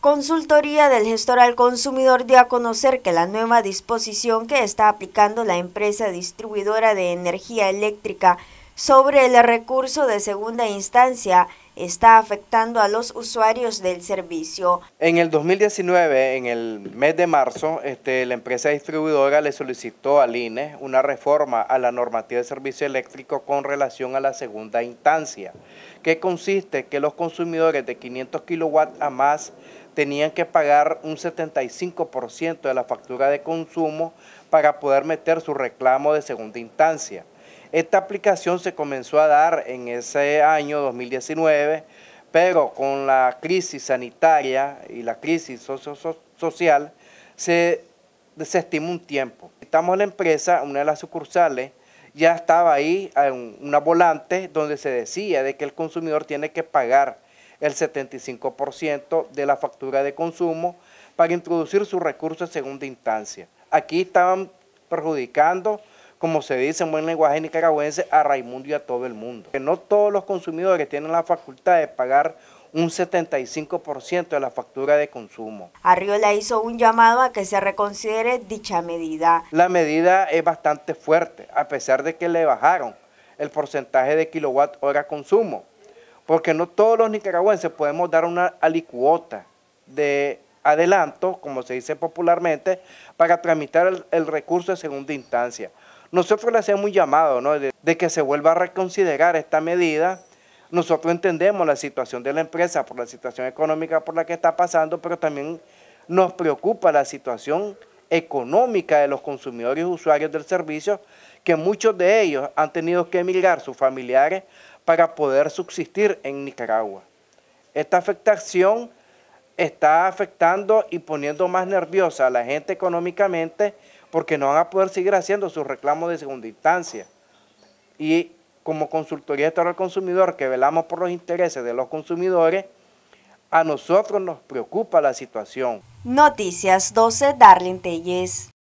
Consultoría del gestor al consumidor dio a conocer que la nueva disposición que está aplicando la empresa distribuidora de energía eléctrica sobre el recurso de segunda instancia está afectando a los usuarios del servicio. En el 2019, en el mes de marzo, este, la empresa distribuidora le solicitó al INE una reforma a la normativa de servicio eléctrico con relación a la segunda instancia, que consiste que los consumidores de 500 kilowatts a más tenían que pagar un 75% de la factura de consumo para poder meter su reclamo de segunda instancia. Esta aplicación se comenzó a dar en ese año 2019, pero con la crisis sanitaria y la crisis social se desestimó un tiempo. Estamos en la empresa, una de las sucursales, ya estaba ahí una volante donde se decía de que el consumidor tiene que pagar el 75% de la factura de consumo para introducir sus recursos en segunda instancia. Aquí estaban perjudicando como se dice en buen lenguaje nicaragüense, a Raimundo y a todo el mundo. Que no todos los consumidores tienen la facultad de pagar un 75% de la factura de consumo. Arriola hizo un llamado a que se reconsidere dicha medida. La medida es bastante fuerte, a pesar de que le bajaron el porcentaje de kilowatt hora consumo, porque no todos los nicaragüenses podemos dar una alicuota de adelanto, como se dice popularmente, para tramitar el recurso de segunda instancia. Nosotros le hacemos un llamado de, de, que se vuelva a reconsiderar esta medida. Nosotros entendemos la situación de la empresa por la situación económica por la que está pasando, pero también nos preocupa la situación económica de los consumidores y usuarios del servicio, que muchos de ellos han tenido que emigrar sus familiares para poder subsistir en Nicaragua. Esta afectación está afectando y poniendo más nerviosa a la gente económicamente porque no van a poder seguir haciendo sus reclamos de segunda instancia. Y como Consultoría de Estado al Consumidor, que velamos por los intereses de los consumidores, a nosotros nos preocupa la situación. Noticias 12, Darlene Telles.